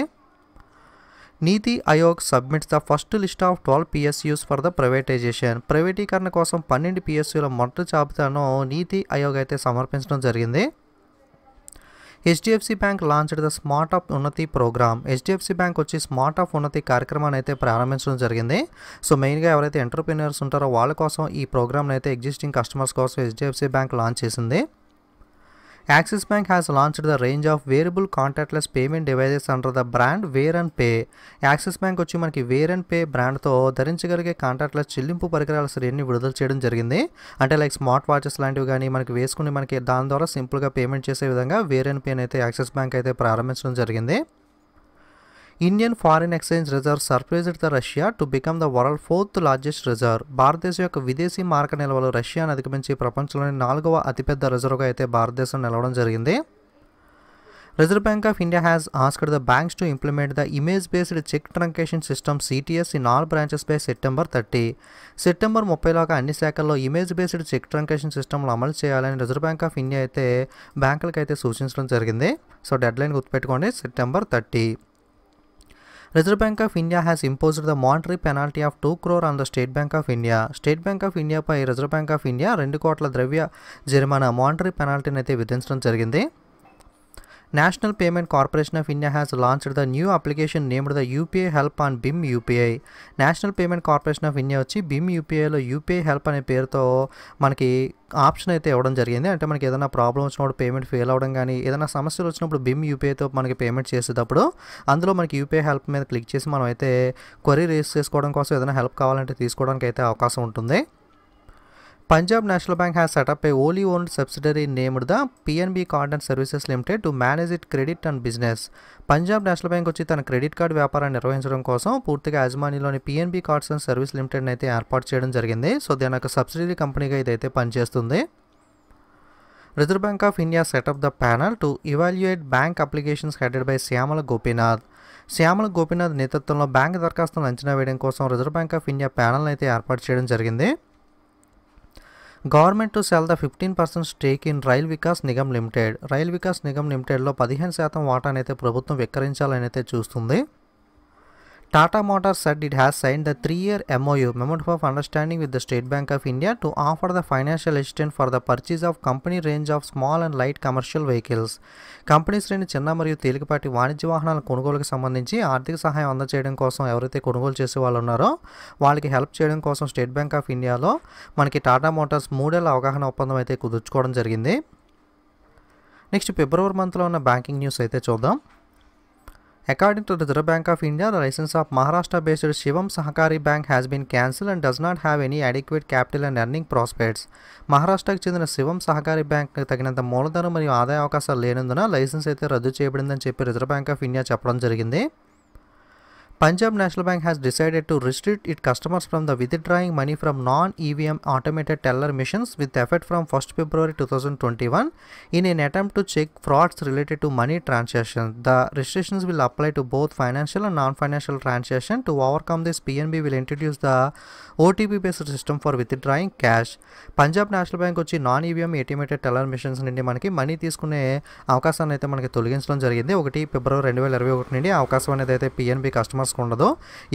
Niti Aayog submits the first list of twelve PSUs for the privatisation ప్రైవేటీకరణ కోసం పన్నెండు పిఎస్యూల మొదటి జాబితాను నీతి ఆయోగ్ అయితే సమర్పించడం జరిగింది HDFC bank launched the smart of Unnati programme HDFC bank వచ్చి స్మార్ట్ ఆఫ్ ఉన్నతి కార్యక్రమాన్ని అయితే ప్రారంభించడం జరిగింది సో మెయిన్గా ఎవరైతే ఎంటర్ప్రీనియర్స్ ఉంటారో వాళ్ళ కోసం ఈ ప్రోగ్రామ్ని అయితే ఎగ్జిస్టింగ్ కస్టమర్స్ కోసం హెచ్డిఎఫ్సి బ్యాంక్ లాంచ్ చేసింది Axis bank has launched the range of wearable contactless payment devices under the brand wear and pay Axis bank వచ్చి మనకి వేర్ అండ్ పే బ్రాండ్తో ధరించగలిగే కాంటాక్ట్లెస్ చెల్లింపు పరికరాల శ్రేణిని విడుదల చేయడం జరిగింది అంటే లైక్ స్మార్ట్ వాచెస్ లాంటివి కానీ మనకి వేసుకుని మనకి దాని ద్వారా సింపుల్గా పేమెంట్ చేసే విధంగా వేర్ అండ్ పే అయితే యాక్సిస్ బ్యాంక్ అయితే ప్రారంభించడం జరిగింది Indian foreign exchange reserve surprised the Russia to become the world fourth largest reserve భారతదేశం యొక్క విదేశీ మార్క నిల్వలు రష్యాను అధిగమించి ప్రపంచంలోని నాలుగవ అతిపెద్ద రిజర్వ్గా అయితే భారతదేశం నిలవడం జరిగింది reserve bank of India has asked the banks to implement the image based cheque truncation system CTS in all branches by September thirty September ముప్పైలోగా అన్ని శాఖల్లో ఇమేజ్ బేస్డ్ చెక్ ట్రంకేషన్ సిస్టమ్లు అమలు చేయాలని రిజర్వ్ బ్యాంక్ ఆఫ్ ఇండియా అయితే బ్యాంకులకు అయితే సూచించడం జరిగింది సో డెడ్లైన్ గుర్తుపెట్టుకోండి September thirty reserve bank of India has imposed the monetary penalty of two crore on the state bank of India state bank of ఇండియాపై రిజర్వ్ బ్యాంక్ ఆఫ్ ఇండియా రెండు కోట్ల ద్రవ్య జరిమానా మానిటరీ పెనాల్టీని అయితే విధించడం జరిగింది National Payment Corporation of India has launched the new application named the UPI Help on BIM UPI. National payment corporation of India వచ్చి BHIM యూపీఐలో UPI help అనే పేరుతో మనకి ఆప్షన్ అయితే ఇవ్వడం జరిగింది అంటే మనకి ఏదైనా ప్రాబ్లం వచ్చినప్పుడు పేమెంట్ ఫెయిల్ అవ్వడం కానీ ఏదైనా సమస్యలు వచ్చినప్పుడు బిమ్ యూపీఐతో మనకి పేమెంట్ చేసేటప్పుడు అందులో మనకి యూపీఐ హెల్ప్ మీద క్లిక్ చేసి మనం అయితే క్వరీ రేస్ చేసుకోవడం కోసం ఏదైనా హెల్ప్ కావాలంటే తీసుకోవడానికి అయితే అవకాశం ఉంటుంది Punjab national bank has set up up wholly wholly owned named the the card and services limited to manage manage credit and business Punjab national bank వచ్చి తన క్రెడిట్ కార్డ్ వ్యాపారాన్ని నిర్వహించడం కోసం పూర్తిగా యాజమానిలోని PNB cards and service limited అయితే ఏర్పాటు చేయడం జరిగింది సో దీని ఒక సబ్సిడరీ కంపెనీగా ఇదైతే పనిచేస్తుంది reserve bank of India set up the panel to evaluate bank applications headed by Shyamala Gopinath Shyamala Gopinath నేతృత్వంలో బ్యాంక్ దరఖాస్తులను అంచనా వేయడం కోసం reserve bank of India panel అయితే ఏర్పాటు చేయడం జరిగింది government to sell the fifteen percent stake in rail Vikas Nigam limited rail Vikas Nigam లిమిటెడ్లో పదిహేను శాతం వాటానైతే ప్రభుత్వం విక్రయించాలని అయితే చూస్తుంది Tata Motors said it has signed the 3-year MOU Memorandum of Understanding with the State Bank of India to offer the financial assistance for the purchase of company range of small and light commercial vehicles. Company శ్రేణి చిన్న మరియు తేలికపాటి వాణిజ్య వాహనాల కొనుగోలుకు సంబంధించి ఆర్థిక సహాయం అందజేయడం కోసం ఎవరైతే కొనుగోలు చేసే వాళ్ళు ఉన్నారో వాళ్ళకి హెల్ప్ చేయడం కోసం స్టేట్ బ్యాంక్ ఆఫ్ ఇండియాలో మనకి టాటా మోటార్స్ మూడేళ్ల అవగాహన ఒప్పందం అయితే కుదుర్చుకోవడం జరిగింది నెక్స్ట్ ఫిబ్రవరి మంత్లో ఉన్న బ్యాంకింగ్ న్యూస్ అయితే చూద్దాం According to the Reserve Bank of India, the license of Maharashtra-based Shivam Sahakari Bank has been cancelled and does not have any adequate capital and earning prospects. మహారాష్ట్రకు చెందిన శివం సహకారి bank తగినంత మూలధనం మరియు ఆదాయ అవకాశాలు లేనందున లైసెన్స్ అయితే రద్దు చేయబడిందని చెప్పి రిజర్వ్ బ్యాంక్ ఆఫ్ ఇండియా చెప్పడం జరిగింది Punjab National Bank has decided to restrict its customers from the withdrawing money from non-EVM automated teller machines with effect from 1st February 2021 in an attempt to check frauds related to money transactions. The restrictions will apply to both financial and non-financial transactions. To overcome this, PNB will introduce the OTP based system for withdrawing cash. Punjab national bank వచ్చి non EVM automated teller machines నుండి మనకి money తీసుకునే అవకాశాన్ని అయితే మనకి తొలగించడం జరిగింది ఒకటి ఫిబ్రవరి రెండు వేల ఇరవై ఒకటి నుండి అవకాశం అనేది అయితే పిఎన్బి కస్టమర్స్ రిస్క్ ఉండదు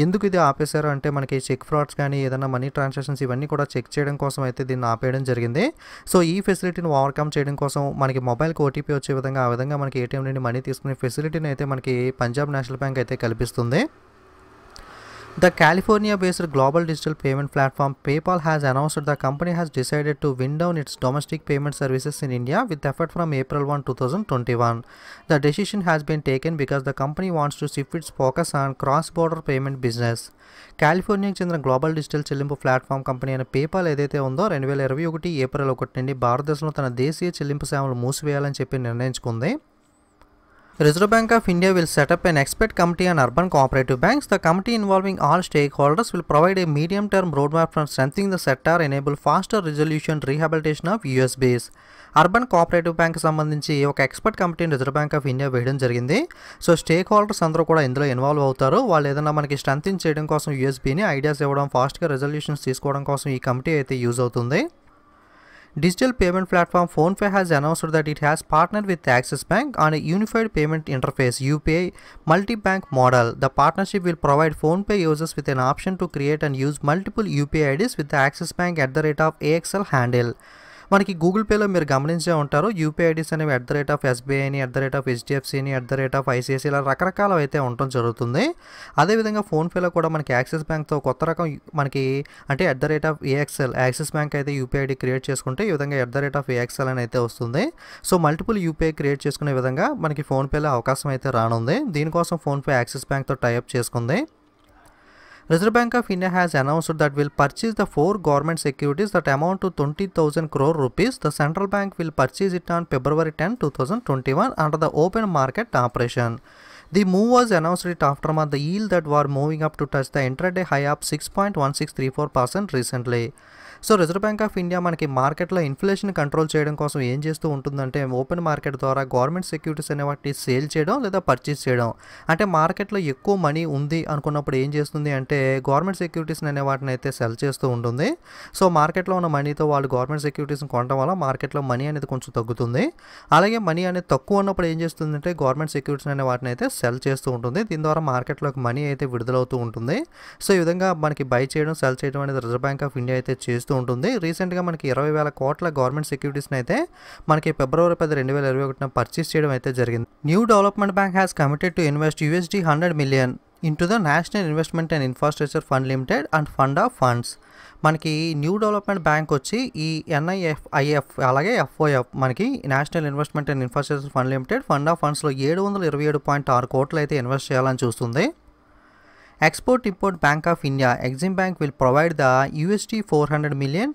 ఎందుకు ఇది ఆపేశారు అంటే మనకి చెక్ ఫ్రాడ్స్ కానీ ఏదైనా మనీ ట్రాన్సాక్షన్స్ ఇవన్నీ కూడా చెక్ చేయడం కోసం అయితే దీన్ని ఆపేయడం జరిగింది సో ఈ ఫెసిలిటీని ఓవర్కమ్ చేయడం కోసం మనకి మొబైల్కి ఓటీపీ వచ్చే విధంగా ఆ విధంగా మనకి ఏటీఎం నుండి మనీ తీసుకునే ఫెసిలిటీని అయితే మనకి పంజాబ్ నేషనల్ బ్యాంక్ అయితే కల్పిస్తుంది The California-based global digital payment platform PayPal has announced that the company has decided to wind down its domestic payment services in India with effect from April 1, 2021. The decision has been taken because the company wants to shift its focus on cross-border payment business. కాలిఫోర్నియాకి చెందిన global digital చెల్లింపు platform company అయిన PayPal ఏదైతే ఉందో రెండు వేల ఇరవై ఒకటి ఏప్రిల్ ఒకటి నుండి భారతదేశంలో తన దేశీయ చెల్లింపు సేవలు మూసివేయాలని చెప్పి నిర్ణయించుకుంది Reserve Bank of India will set up an expert committee on urban cooperative banks. The committee involving all stakeholders will provide a medium-term roadmap for strengthening the sector, enable faster resolution rehabilitation of US base. Urban cooperative bank సంబంధించి ఒక expert కమిటీని reserve bank of India వేయడం జరిగింది so stake holders అందరూ కూడా ఇందులో involve అవుతారు వాళ్ళు ఏదైనా మనకి స్ట్రెంథింగ్ చేయడం కోసం యూఎస్బీని ఐడియాస్ ఇవ్వడం ఫాస్ట్గా రెజల్యూషన్స్ తీసుకోవడం కోసం ఈ కమిటీ అయితే యూజ్ అవుతుంది Digital payment platform PhonePe has announced that it has partnered with Axis Bank on a unified payment interface UPI multi-bank model. The partnership will provide PhonePe users with an option to create and use multiple UPI IDs with the Axis Bank at the rate of AXL handle. మనకి Google పేలో మీరు గమనించే ఉంటారు UPI IDs అనేవి at the rate of ఎస్బీఐని at the rate of హెచ్డిఎఫ్సీని at the rate of ICICI ఇలా రకరకాల అయితే ఉండటం జరుగుతుంది అదేవిధంగా ఫోన్పేలో కూడా మనకి యాక్సిస్ బ్యాంక్తో కొత్త రకం మనకి అంటే at the rate of AXL Axis bank అయితే యూపీఐ ఐడి క్రియేట్ చేసుకుంటే ఈ విధంగా at the rate of AXL అని అయితే వస్తుంది సో మల్టిపుల్ యూపీఐ క్రియేట్ చేసుకునే విధంగా మనకి ఫోన్పేలో అవకాశం అయితే రానుంది దీనికోసం ఫోన్పే యాక్సిస్ బ్యాంక్తో టైఅప్ చేసుకుంది Reserve Bank of India has announced that will purchase the four government securities that amount to 20,000 crore rupees. The central bank will purchase it on February 10, 2021 under the open market operation. The move was announced it aftermath the yield that were moving up to touch the intraday high of 6.1634% recently. So reserve bank of India మనకి మార్కెట్లో inflation control చేయడం కోసం ఏం చేస్తూ ఉంటుందంటే open market ద్వారా government securities అనే వాటిని సేల్ చేయడం లేదా పర్చేస్ చేయడం అంటే మార్కెట్లో ఎక్కువ మనీ ఉంది అనుకున్నప్పుడు ఏం చేస్తుంది అంటే గవర్నమెంట్ సెక్యూరిటీస్ అనే వాటిని అయితే సెల్ చేస్తూ ఉంటుంది సో మార్కెట్లో ఉన్న మనీతో వాళ్ళు గవర్నమెంట్ సెక్యూరిటీస్ని కొనడం వల్ల మార్కెట్లో మనీ అనేది కొంచెం తగ్గుతుంది అలాగే మనీ అనేది తక్కువ ఉన్నప్పుడు ఏం చేస్తుంది అంటే గవర్నమెంట్ సెక్యూరిటీస్ అనే వాటిని అయితే సెల్ చేస్తూ ఉంటుంది దీని ద్వారా మార్కెట్లోకి మనీ అయితే విడుదలవుతూ ఉంటుంది సో ఈ విధంగా మనకి బై చేయడం సెల్ చేయడం అనేది రిజర్వ్ బ్యాంక్ ఆఫ్ ఇండియా అయితే చేస్తుంది కనిపిస్తూ ఉంటుంది రీసెంట్గా మనకి ఇరవై వేల కోట్ల గవర్నమెంట్ సెక్యూరిటీస్ని అయితే మనకి ఫిబ్రవరి పది రెండు వేల ఇరవై ఒకటిన పర్చేస్ చేయడం అయితే జరిగింది new development bank has committed to invest USD hundred million into the national investment and infrastructure fund limited and fund of funds మనకి న్యూ డెవలప్మెంట్ బ్యాంక్ వచ్చి ఈ ఎన్ఐఎఫ్ ఐఎఫ్ అలాగే ఎఫ్ఓఎఫ్ మనకి national investment and infrastructure fund limited fund of ఫండ్స్లో ఏడు వందల ఇరవై ఏడు పాయింట్ ఆరు కోట్లు అయితే ఇన్వెస్ట్ చేయాలని చూస్తుంది Export Import Bank of India, Exim Bank will provide the USD 400 million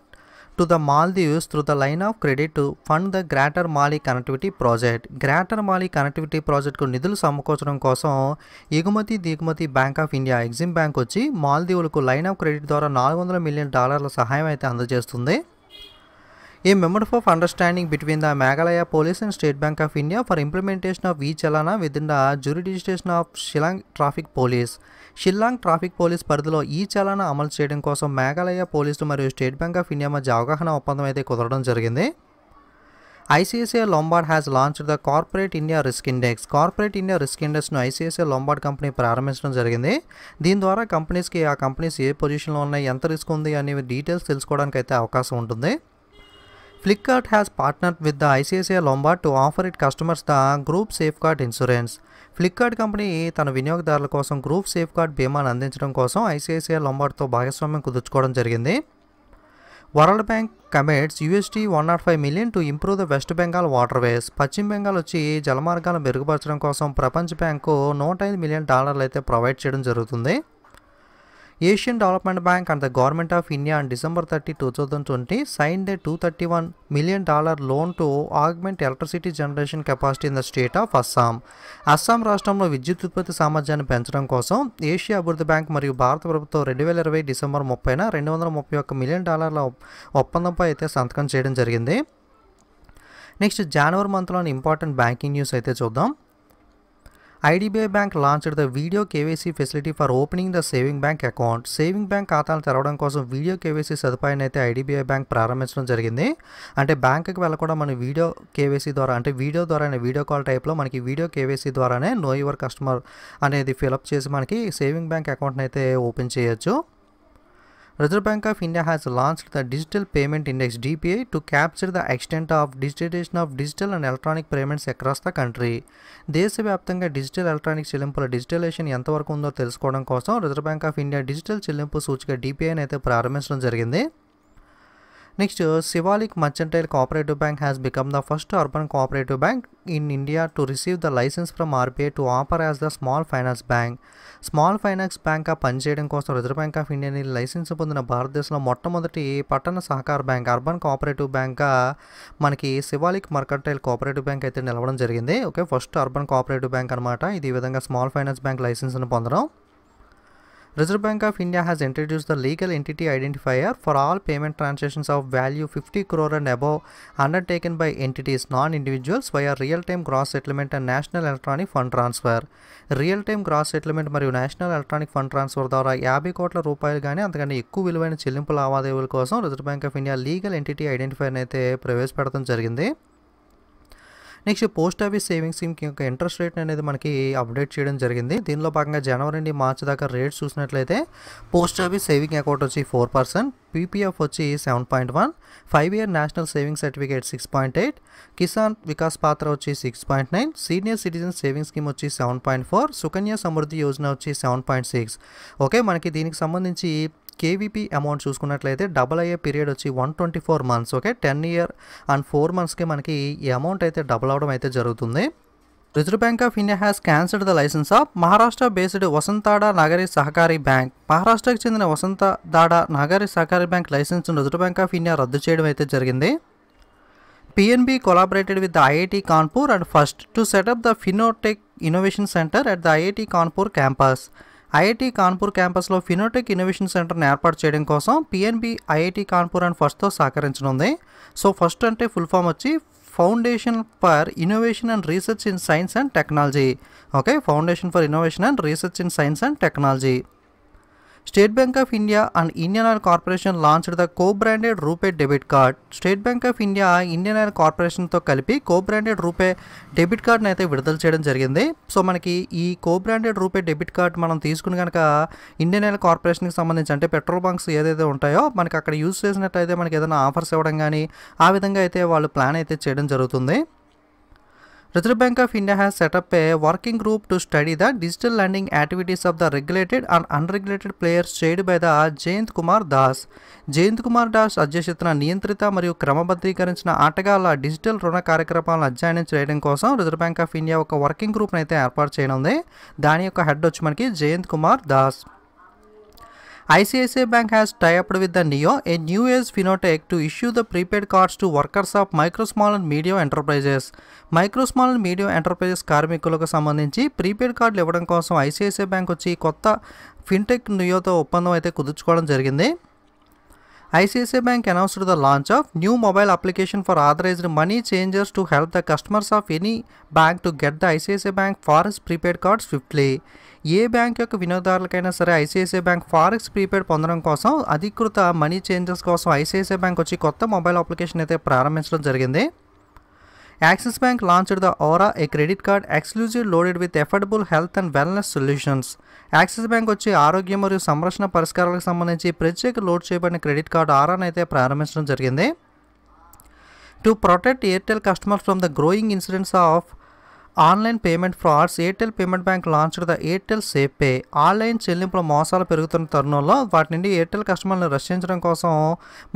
to the Maldives through the line of credit to fund the greater Male connectivity project greater Male connectivity ప్రాజెక్టుకు నిధులు సమకూర్చడం కోసం ఎగుమతి దిగుమతి bank of India EXIM bank వచ్చి మాల్దీవులకు line of credit ద్వారా నాలుగు వందల మిలియన్ డాలర్ల సహాయం అయితే అందజేస్తుంది A memorandum of understanding between the Meghalaya Police and State Bank of India for implementation of e-chalana within the jurisdiction of Shillong Traffic Police. Shillong traffic police పరిధిలో ఈ చలాన అమలు చేయడం కోసం మేఘాలయ పోలీసులు మరియు స్టేట్ బ్యాంక్ ఆఫ్ ఇండియా మధ్య అవగాహన ఒప్పందం అయితే కుదరడం జరిగింది ICICI Lombard has launch the corporate India risk index corporate India risk ఇండెక్స్ను ఐసీఐసీఐ లొంబార్డ్ కంపెనీ ప్రారంభించడం జరిగింది దీని ద్వారా కంపెనీస్కి ఆ కంపెనీస్ ఏ పొజిషన్లో ఉన్నాయి ఎంత రిస్క్ ఉంది అనేవి డీటెయిల్స్ తెలుసుకోవడానికి అయితే అవకాశం ఉంటుంది Flipkart has partner with the ICICI Lombard to offer it customers the group safe card insurance Flipkart company తన వినియోగదారుల కోసం గ్రూప్ సేఫ్ గార్డ్ భీమాను అందించడం కోసం ఐసిఐసిఐ లొంబార్డ్తో భాగస్వామ్యం కుదుర్చుకోవడం జరిగింది world bank commits USD one naught five million to improve the west Bengal waterways పశ్చిమ బెంగాల్ వచ్చి జలమార్గాలను మెరుగుపరచడం కోసం ప్రపంచ బ్యాంకు నూట ఐదు మిలియన్ డాలర్లు అయితే ప్రొవైడ్ చేయడం జరుగుతుంది Asian development Asian Development Bank and the Government of India on December 30, 2020 signed a 231 million dollar loan to augment electricity generation capacity in the the state of Assam రాష్ట్రంలో విద్యుత్ ఉత్పత్తి సామర్థ్యాన్ని పెంచడం కోసం ఏషియా అభివృద్ధి బ్యాంక్ మరియు భారత ప్రభుత్వం రెండు వేల ఇరవై డిసెంబర్ ముప్పైన రెండు వందల ముప్పై ఒక్క మిలియన్ డాలర్ల ఒప్పందంపై అయితే సంతకం చేయడం జరిగింది నెక్స్ట్ జనవరి మంత్లోని ఇంపార్టెంట్ బ్యాంకింగ్ న్యూస్ అయితే చూద్దాం IDBI bank launched the video KYC facility for opening the saving bank account saving bank ఖాతాలు తెరవడం కోసం వీడియో కేవైసీ సదుపాయాన్ని అయితే ఐడీబీఐ బ్యాంక్ ప్రారంభించడం జరిగింది అంటే బ్యాంకుకి వెళ్ళకుండా మన వీడియో కేవైసీ ద్వారా అంటే వీడియో ద్వారానే వీడియో కాల్ టైప్లో మనకి వీడియో కేవైసీ ద్వారానే నో యువర్ కస్టమర్ అనేది ఫిలప్ చేసి మనకి సేవింగ్ బ్యాంక్ అకౌంట్ని అయితే ఓపెన్ చేయొచ్చు Reserve Bank of India has launched the Digital Payment Index DPI to capture the extent of digitization of digital and electronic payments across the country. This is the digital electronic chilimpula digitalization yantavarkundo telskodan kosa, Reserve Bank of India Digital Chilimpu Suchka DPI nete paramesan jargende. Next Shivalik uh, Mercantile cooperative bank has become the first urban cooperative bank in India to receive the licence from RBI to offer as the small finance bank small finance బ్యాంక్గా పనిచేయడం కోసం reserve bank of ఇండియాని licence పొందిన భారతదేశంలో మొట్టమొదటి పట్టణ సహకార bank urban cooperative బ్యాంక్గా మనకి శివాలిక్ మర్కంటైల్ కోఆపరేటివ్ బ్యాంక్ అయితే నిలవడం జరిగింది okay first urban cooperative bank అనమాట ఇది విధంగా స్మాల్ ఫైనాన్స్ బ్యాంక్ లైసెన్స్ను పొందడం reserve bank of India has introduce the legal entity identifier for all payment transactions of value fifty crore and above undertaken by entities non individuals via real time gross settlement and national electronic fund transfer real time gross settlement మరియు national electronic fund transfer ద్వారా యాభై కోట్ల రూపాయలు కానీ అంతకంటే ఎక్కువ విలువైన చెల్లింపు లావాదేవీల కోసం reserve bank of India legal entity identifier అయితే ప్రవేశపెడతాం జరిగింది నెక్స్ట్ పోస్ట్ ఆఫీస్ సేవింగ్స్ స్కీమ్కి యొక్క ఇంట్రెస్ట్ రేట్ అనేది మనకి అప్డేట్ చేయడం జరిగింది దీనిలో భాగంగా జనవరి నుండి మార్చ్ దాకా రేట్స్ చూసినట్లయితే పోస్ట్ ఆఫీస్ సేవింగ్ అకౌంట్ వచ్చి ఫోర్ పర్సెంట్ పీపీఎఫ్ వచ్చి seven point one five year national saving certificate six point eight Kisan Vikas Patra వచ్చి six point nine senior citizen saving scheme వచ్చి seven point four Sukanya Samriddhi Yojana వచ్చి సెవెన్ పాయింట్ సిక్స్ ఓకే మనకి దీనికి సంబంధించి KVP amount చూసుకున్నట్లయితే double అయ్యే period వచ్చి one twenty four months okay ten year and four మంత్స్కి మనకి ఈ అమౌంట్ అయితే డబుల్ అవడం అయితే జరుగుతుంది reserve bank of India has cancelled the licence of Maharashtra based Vasantdada Nagari Sahakari bank మహారాష్ట్రకు చెందిన వసంతాడ నగరి సహకారీ బ్యాంక్ లైసెన్స్ను రిజర్వ్ బ్యాంక్ ఆఫ్ ఇండియా రద్దు చేయడం అయితే జరిగింది PNB collaborated with the IIT Kanpur and first to set up the fintech innovation centre at the IIT Kanpur campus IIT Kanpur క్యాంపస్లో fintech innovation సెంటర్ని ఏర్పాటు చేయడం కోసం పిఎన్బి ఐఐటి కాన్పూర్ అండ్ ఫస్ట్తో సహకరించనుంది సో ఫస్ట్ అంటే ఫుల్ ఫామ్ వచ్చి foundation for innovation and research in science and technology okay foundation for innovation and research in science and technology state bank of India and Indian oil corporation launched the co branded RuPay debit card state bank of India Indian oil కార్పొరేషన్తో కలిపి co branded RuPay debit కార్డ్ని అయితే విడుదల చేయడం జరిగింది so మనకి ఈ co branded RuPay debit card మనం తీసుకుని కనుక ఇండియన్ ఆయిల్ కార్పొరేషన్కి సంబంధించి అంటే పెట్రోల్ బంక్స్ ఏదైతే ఉంటాయో మనకి అక్కడ యూజ్ చేసినట్టయితే మనకి ఏదైనా ఆఫర్స్ ఇవ్వడం కానీ ఆ విధంగా అయితే వాళ్ళు ప్లాన్ అయితే చేయడం జరుగుతుంది Reserve Bank of India has set up a working group to study the digital lending activities of the regulated and unregulated players chaired by the Jayant Kumar Das. Jayant Kumar Das అధ్యక్షతన నియంత్రిత మరియు క్రమబద్ధీకరించిన ఆటగాళ్ల డిజిటల్ రుణ కార్యక్రమాలను అధ్యయనం చేయడం కోసం రిజర్వ్ బ్యాంక్ ఆఫ్ ఇండియా ఒక వర్కింగ్ గ్రూప్ను అయితే ఏర్పాటు చేయనుంది దాని యొక్క హెడ్ వచ్చి మనకి Jayant Kumar Das ICICI bank has tie-upped with the NEO, a new age fintech, to issue the prepaid cards to workers of micro, small and medium enterprises. Micro small and medium enterprises కార్మికులకు సంబంధించి ప్రీపెయిడ్ కార్డులు ఇవ్వడం కోసం ICICI bank వచ్చి కొత్త fintech నియోతో ఒప్పందం అయితే కుదుర్చుకోవడం జరిగింది ICICI bank announced the launch of new mobile application for authorised money changers to help the customers of any bank to get the ICICI bank forex prepaid card swiftly ఏ bank యొక్క వినియోగదారులకైనా సరే ICICI bank forex prepaid పొందడం కోసం అధికృత money changes కోసం ICICI bank వచ్చి కొత్త మొబైల్ అప్లికేషన్ అయితే ప్రారంభించడం జరిగింది axis bank launched the Aura a credit card exclusive loaded with affordable health and wellness solutions Axis bank వచ్చి ఆరోగ్యం మరియు సంరక్షణ పరిష్కారాలకు సంబంధించి ప్రత్యేక లోడ్ చేయబడిన క్రెడిట్ కార్డు ఆరాను అయితే ప్రారంభించడం జరిగింది to protect Airtel customers from the growing incidents of online payment frauds Airtel payment bank launch the Airtel pay online చెల్లింపుల మోసాలు పెరుగుతున్న తరుణంలో వాటి నుండి ఎయిర్టెల్ కస్టమర్లను రక్షించడం కోసం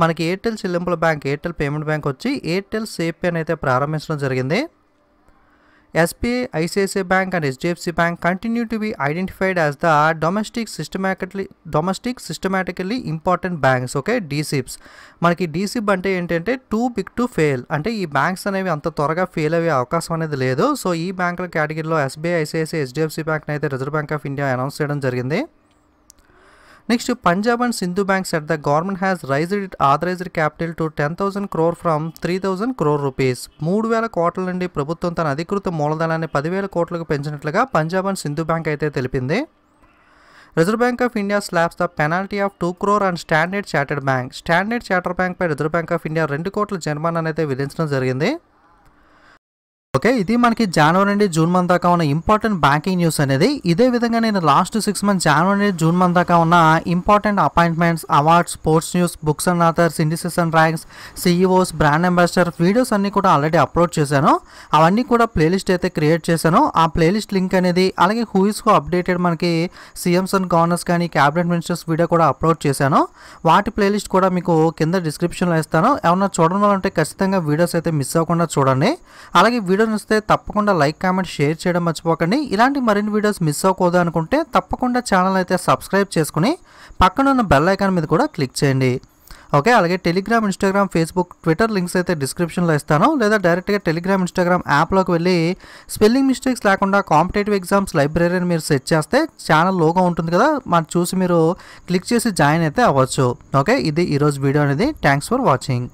మనకి ఎయిర్టెల్ చెల్లింపుల బ్యాంక్ ఎయిర్టెల్ పేమెంట్ బ్యాంక్ వచ్చి ఎయిర్టెల్ సేఫ్ అని అయితే ప్రారంభించడం జరిగింది SBI ICICI bank and HDFC bank continue to be identified as the domestic systematically domestic systematically important banks okay డీసిప్స్ మనకి డీసీబ్ అంటే ఏంటంటే టూ బిగ్ టు ఫెయిల్ అంటే ఈ బ్యాంక్స్ అనేవి అంత త్వరగా ఫెయిల్ అయ్యే అవకాశం అనేది లేదు సో ఈ బ్యాంకుల కేటగిరీలో ఎస్బీఐ ఐసిఐసిఐ హెచ్డిఎఫ్సి బ్యాంక్ అయితే reserve bank of India announce చేయడం జరిగింది next and Sindhu bank said the government has raised it authorised capital to ten thousand crore from three thousand crore rupees మూడు వేల కోట్ల నుండి ప్రభుత్వం తన అధికృత మూలధనాన్ని పదివేల కోట్లకు పెంచినట్లుగా పంజాబ్ అండ్ సింధు బ్యాంక్ అయితే తెలిపింది Reserve bank of India slaps the penalty of two crore and Standard Chartered bank Standard Charter బ్యాంక్పై రిజర్వ్ బ్యాంక్ ఆఫ్ ఇండియా రెండు కోట్ల జరిమానానైతే విధించడం జరిగింది ఓకే ఇది మనకి జనవరి నుండి జూన్ మంత్ దాకా ఉన్న ఇంపార్టెంట్ బ్యాంకింగ్ న్యూస్ అనేది ఇదే విధంగా నేను లాస్ట్ సిక్స్ మంత్స్ జనవరి నుండి జూన్ మంత్ దాకా ఉన్న important appointments awards sports news books and authors indices and ranks CEOs brand ambassador videos అన్ని కూడా ఆల్రెడీ అప్లోడ్ చేశాను అవన్నీ కూడా ప్లేలిస్ట్ అయితే క్రియేట్ చేశాను ఆ ప్లేలిస్ట్ లింక్ అనేది అలాగే కు అప్డేటెడ్ మనకి సీఎంస్ అండ్ గవర్నర్స్ కానీ క్యాబినెట్ మినిస్టర్స్ వీడియో కూడా అప్లోడ్ చేశాను వాటి ప్లేలిస్ట్ కూడా మీకు కింద డిస్క్రిప్షన్లో ఇస్తాను ఏమన్నా చూడడం వల్ల ఖచ్చితంగా వీడియోస్ అయితే మిస్ అవ్వకుండా చూడండి అలాగే వీడియో నచ్చితే తప్పకుండా లైక్ కామెంట్ షేర్ చేయడం మర్చిపోకండి ఇలాంటి మరిన్ని వీడియోస్ మిస్ అవ్వకూడదు అనుకుంటే తప్పకుండా ఛానల్ అయితే సబ్స్క్రైబ్ చేసుకుని ఉన్న బెల్ ఐకాన్ మీద కూడా క్లిక్ చేయండి ఓకే అలాగే Telegram Instagram Facebook Twitter links అయితే డిస్క్రిప్షన్లో ఇస్తాను లేదా డైరెక్ట్గా టెలిగ్రామ్ ఇన్స్టాగ్రామ్ యాప్లోకి వెళ్ళి స్పెల్లింగ్ మిస్టేక్స్ లేకుండా కాంపిటేటివ్ ఎగ్జామ్స్ లైబ్రరీని మీరు సెట్ చేస్తే ఛానల్ లోగా ఉంటుంది కదా మనం చూసి మీరు క్లిక్ చేసి జాయిన్ అయితే అవ్వచ్చు ఓకే ఇది ఈరోజు వీడియో అనేది థ్యాంక్స్ ఫర్ వాచింగ్